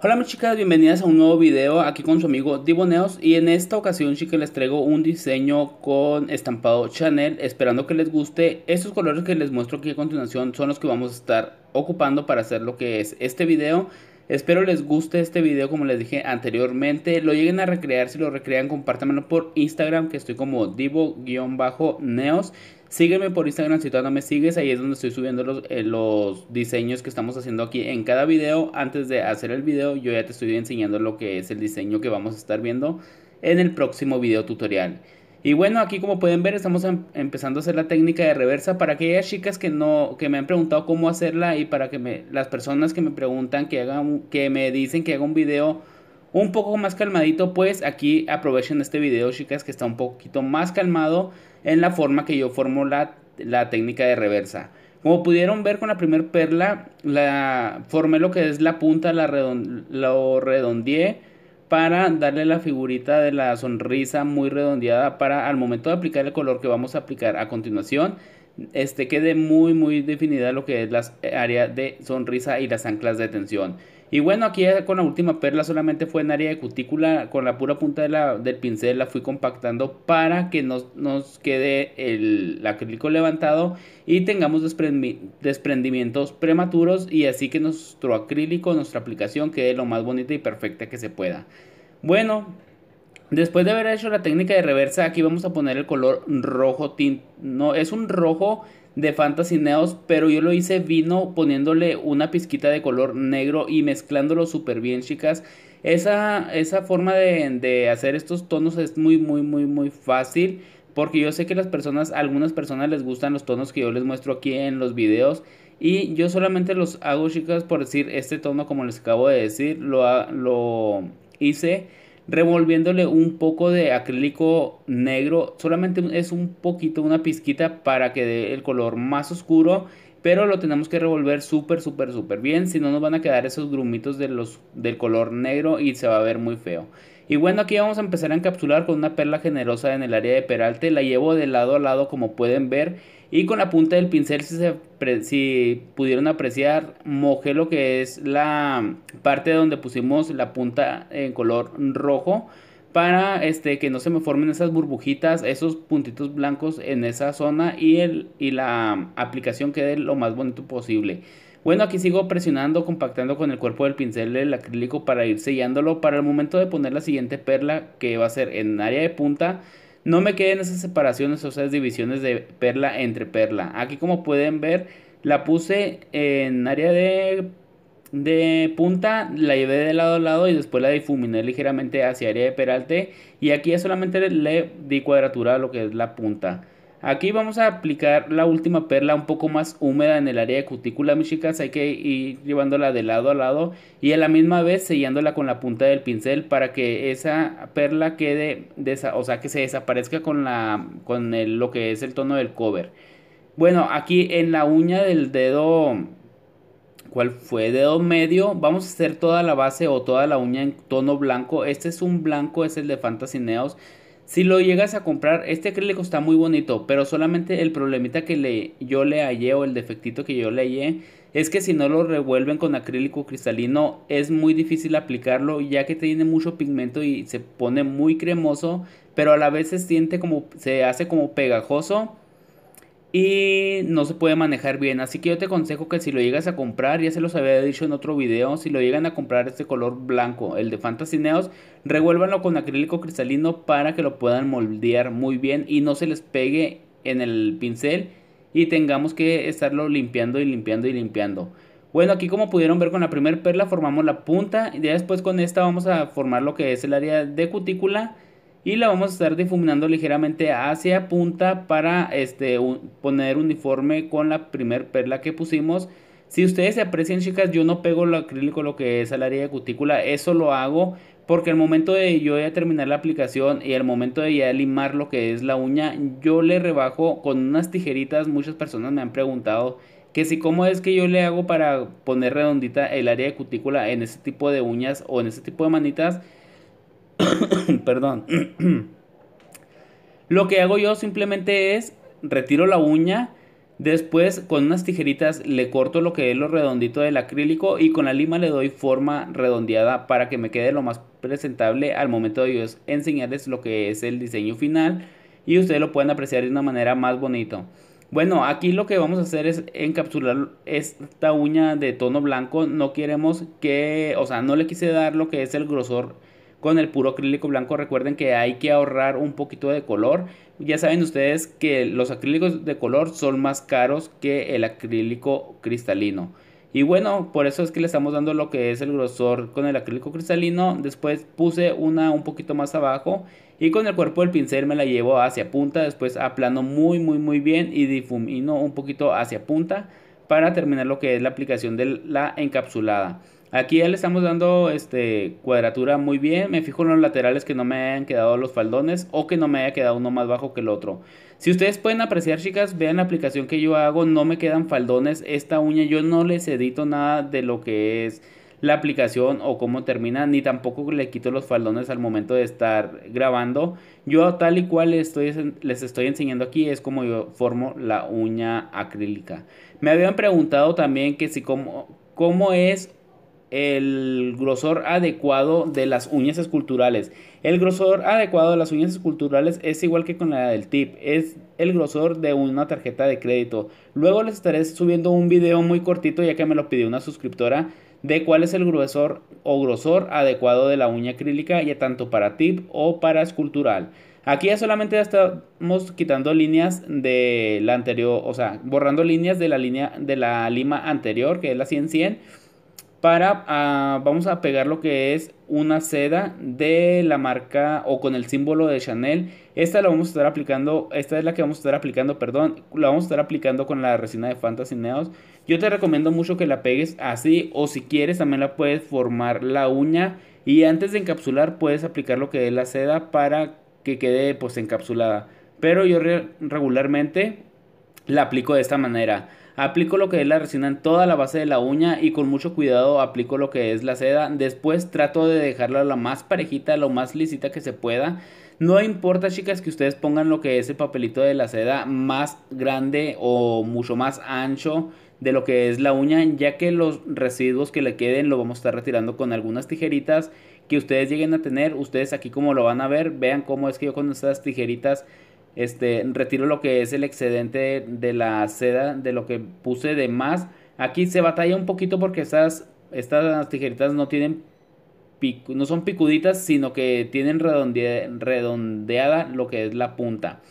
Hola mis chicas, bienvenidas a un nuevo video aquí con su amigo Diboneos y en esta ocasión chicas les traigo un diseño con estampado Chanel esperando que les guste. Estos colores que les muestro aquí a continuación son los que vamos a estar ocupando para hacer lo que es este video Espero les guste este video como les dije anteriormente. Lo lleguen a recrear, si lo recrean compártanmelo por Instagram que estoy como divo-neos. Sígueme por Instagram si todavía no me sigues, ahí es donde estoy subiendo los, eh, los, diseños que estamos haciendo aquí en cada video. Antes de hacer el video yo ya te estoy enseñando lo que es el diseño que vamos a estar viendo en el próximo video tutorial. Y bueno, aquí como pueden ver estamos em, empezando a hacer la técnica de reversa para aquellas chicas que no que me han preguntado cómo hacerla y para que me, las personas que me preguntan que hagan que me dicen que haga un video un poco más calmadito, pues aquí aprovechen este video, chicas, que está un poquito más calmado en la forma que yo formo la, técnica de reversa. Como pudieron ver con la primera perla, la, formé lo que es la punta, la lo redondeé para darle la figurita de la sonrisa muy redondeada para al momento de aplicar el color que vamos a aplicar a continuación este quede muy muy definida lo que es las área de sonrisa y las anclas de tensión. Y bueno, aquí con la última perla solamente fue en área de cutícula, con la pura punta de la, del pincel la fui compactando para que nos, nos quede el, acrílico levantado y tengamos desprendimientos prematuros y así que nuestro acrílico, nuestra aplicación quede lo más bonita y perfecta que se pueda. Bueno, Después de haber hecho la técnica de reversa, aquí vamos a poner el color rojo. Tin no, es un rojo de Fantasy Neos, pero yo lo hice vino poniéndole una pizquita de color negro y mezclándolo súper bien, chicas. Esa, esa forma de, hacer estos tonos es muy, muy, muy, muy fácil. Porque yo sé que las personas, algunas personas les gustan los tonos que yo les muestro aquí en los videos. Y yo solamente los hago, chicas, por decir este tono, como les acabo de decir, lo, lo hice revolviéndole un poco de acrílico negro, solamente es un poquito, una pizquita para que dé el color más oscuro, pero lo tenemos que revolver súper, súper, súper bien, si no nos van a quedar esos grumitos de los, del color negro y se va a ver muy feo. Y bueno, aquí vamos a empezar a encapsular con una perla generosa en el área de peralte, la llevo de lado a lado como pueden ver, y con la punta del pincel, si, se, si pudieron apreciar, mojé lo que es la parte donde pusimos la punta en color rojo para este, que no se me formen esas burbujitas, esos puntitos blancos en esa zona y, el, y la aplicación quede lo más bonito posible. Bueno, aquí sigo presionando, compactando con el cuerpo del pincel el acrílico para ir sellándolo para el momento de poner la siguiente perla que va a ser en área de punta. No me queden esas separaciones o esas divisiones de perla entre perla. Aquí como pueden ver, la puse en área de, de punta, la llevé de lado a lado y después la difuminé ligeramente hacia área de peralte. Y aquí solamente le di cuadratura a lo que es la punta. Aquí vamos a aplicar la última perla un poco más húmeda en el área de cutícula, mis chicas. Hay que ir llevándola de lado a lado y a la misma vez sellándola con la punta del pincel para que esa perla quede, o sea, que se desaparezca con, lo que es el tono del cover. Bueno, aquí en la uña del dedo, ¿cuál fue? Dedo medio, vamos a hacer toda la base o toda la uña en tono blanco. Este es un blanco, es el de Fantasy Neos. Si lo llegas a comprar, este acrílico está muy bonito, pero solamente el problemita que le, yo le hallé o el defectito que yo le hallé es que si no lo revuelven con acrílico cristalino es muy difícil aplicarlo ya que tiene mucho pigmento y se pone muy cremoso, pero a la vez se siente como, se hace como pegajoso y no se puede manejar bien. Así que yo te aconsejo que si lo llegas a comprar, ya se los había dicho en otro video, si lo llegan a comprar este color blanco, el de Fantasy Neos, revuélvanlo con acrílico cristalino para que lo puedan moldear muy bien y no se les pegue en el pincel y tengamos que estarlo limpiando y limpiando y limpiando. Bueno, aquí como pudieron ver con la primera perla formamos la punta y ya después con esta vamos a formar lo que es el área de cutícula y la vamos a estar difuminando ligeramente hacia punta para este, poner uniforme con la primer perla que pusimos. Si ustedes se aprecian chicas, yo no pego el acrílico lo que es el área de cutícula, eso lo hago porque al momento de yo ya terminar la aplicación y al momento de ya limar lo que es la uña, yo le rebajo con unas tijeritas, muchas personas me han preguntado que si cómo es que yo le hago para poner redondita el área de cutícula en ese tipo de uñas o en ese tipo de manitas, Perdón. Lo que hago yo simplemente es retiro la uña, después con unas tijeritas le corto lo que es lo redondito del acrílico y con la lima le doy forma redondeada para que me quede lo más presentable al momento de yo enseñarles lo que es el diseño final y ustedes lo pueden apreciar de una manera más bonito. Bueno, aquí lo que vamos a hacer es encapsular esta uña de tono blanco. No queremos que, o sea, no le quise dar lo que es el grosor con el puro acrílico blanco. Recuerden que hay que ahorrar un poquito de color. Ya saben ustedes que los acrílicos de color son más caros que el acrílico cristalino. Y bueno, por eso es que le estamos dando lo que es el grosor con el acrílico cristalino. Después puse una un poquito más abajo y con el cuerpo del pincel me la llevo hacia punta. Después aplano muy muy muy bien y difumino un poquito hacia punta para terminar lo que es la aplicación de la encapsulada. Aquí ya le estamos dando este, cuadratura muy bien. Me fijo en los laterales que no me hayan quedado los faldones o que no me haya quedado uno más bajo que el otro. Si ustedes pueden apreciar, chicas, vean la aplicación que yo hago. No me quedan faldones. Esta uña yo no les edito nada de lo que es la aplicación o cómo termina, ni tampoco le quito los faldones al momento de estar grabando. Yo tal y cual les estoy, les estoy enseñando aquí es como yo formo la uña acrílica. Me habían preguntado también que si cómo es el grosor adecuado de las uñas esculturales. El grosor adecuado de las uñas esculturales es igual que con la del tip, es el grosor de una tarjeta de crédito. Luego les estaré subiendo un video muy cortito ya que me lo pidió una suscriptora de cuál es el grosor o grosor adecuado de la uña acrílica ya tanto para tip o para escultural. Aquí ya solamente estamos quitando líneas de la anterior, o sea, borrando líneas de la línea de la lima anterior que es la 100 100 para ah, vamos a pegar lo que es una seda de la marca o con el símbolo de Chanel esta la vamos a estar aplicando esta es la que vamos a estar aplicando perdón la vamos a estar aplicando con la resina de Fantasy Neos yo te recomiendo mucho que la pegues así o si quieres también la puedes formar la uña y antes de encapsular puedes aplicar lo que es la seda para que quede pues encapsulada pero yo regularmente la aplico de esta manera Aplico lo que es la resina en toda la base de la uña y con mucho cuidado aplico lo que es la seda. Después trato de dejarla la más parejita, lo más lisita que se pueda. No importa, chicas, que ustedes pongan lo que es el papelito de la seda más grande o mucho más ancho de lo que es la uña, ya que los residuos que le queden lo vamos a estar retirando con algunas tijeritas que ustedes lleguen a tener. Ustedes aquí como lo van a ver, vean cómo es que yo con estas tijeritas este, retiro lo que es el excedente de la seda, de lo que puse de más. Aquí se batalla un poquito porque estas, estas tijeritas no tienen no son picuditas, sino que tienen redondeada lo que es la punta.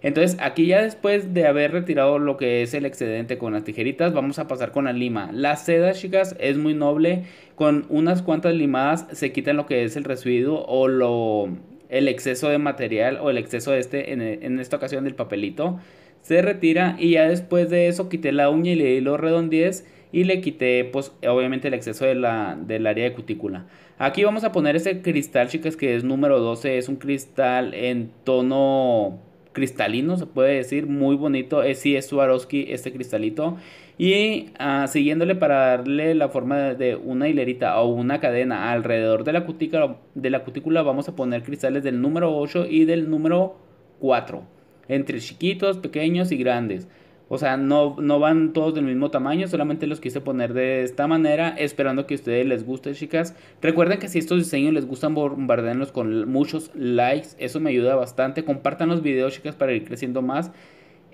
Entonces aquí ya después de haber retirado lo que es el excedente con las tijeritas, vamos a pasar con la lima. La seda, chicas, es muy noble. Con unas cuantas limadas se quitan lo que es el residuo o lo, el exceso de material o el exceso de este, en, esta ocasión del papelito, se retira y ya después de eso quité la uña y le di los redondez y le quité pues obviamente el exceso de la, del área de cutícula. Aquí vamos a poner ese cristal chicas que es número 12, es un cristal en tono cristalino se puede decir, muy bonito, es, sí es Swarovski este cristalito y ah, siguiéndole para darle la forma de una hilerita o una cadena alrededor de la, cutícula, de la cutícula vamos a poner cristales del número 8 y del número 4 entre chiquitos, pequeños y grandes. O sea, no, no van todos del mismo tamaño, solamente los quise poner de esta manera, esperando que a ustedes les guste, chicas. Recuerden que si estos diseños les gustan, bombardenlos con muchos likes, eso me ayuda bastante. Compartan los videos, chicas, para ir creciendo más.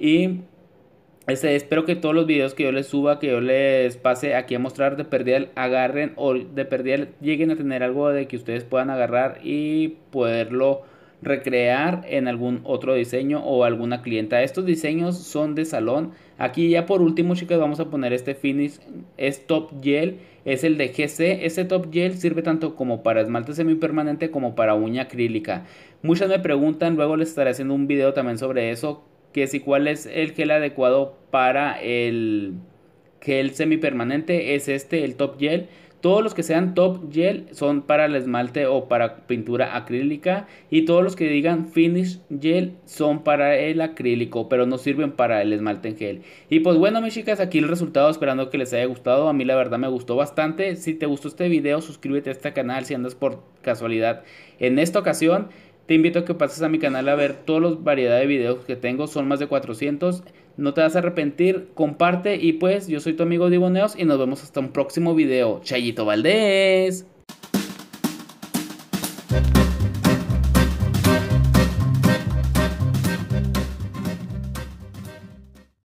Y este, espero que todos los videos que yo les suba, que yo les pase aquí a mostrar de perdida, agarren o de perdida lleguen a tener algo de que ustedes puedan agarrar y poderlo recrear en algún otro diseño o alguna clienta. Estos diseños son de salón. Aquí ya por último, chicas, vamos a poner este finish. Es top gel, es el de GC. Este top gel sirve tanto como para esmalte semipermanente como para uña acrílica. Muchas me preguntan, luego les estaré haciendo un video también sobre eso que si cuál es el gel adecuado para el gel semipermanente, es este, el top gel. Todos los que sean top gel son para el esmalte o para pintura acrílica y todos los que digan finish gel son para el acrílico, pero no sirven para el esmalte en gel. Y pues bueno, mis chicas, aquí el resultado, esperando que les haya gustado. A mí la verdad me gustó bastante. Si te gustó este video, suscríbete a este canal si andas por casualidad en esta ocasión. Te invito a que pases a mi canal a ver todos los variedad de videos que tengo, son más de 400. No te vas a arrepentir, comparte y pues yo soy tu amigo Diboneos y nos vemos hasta un próximo video. Chayito Valdés.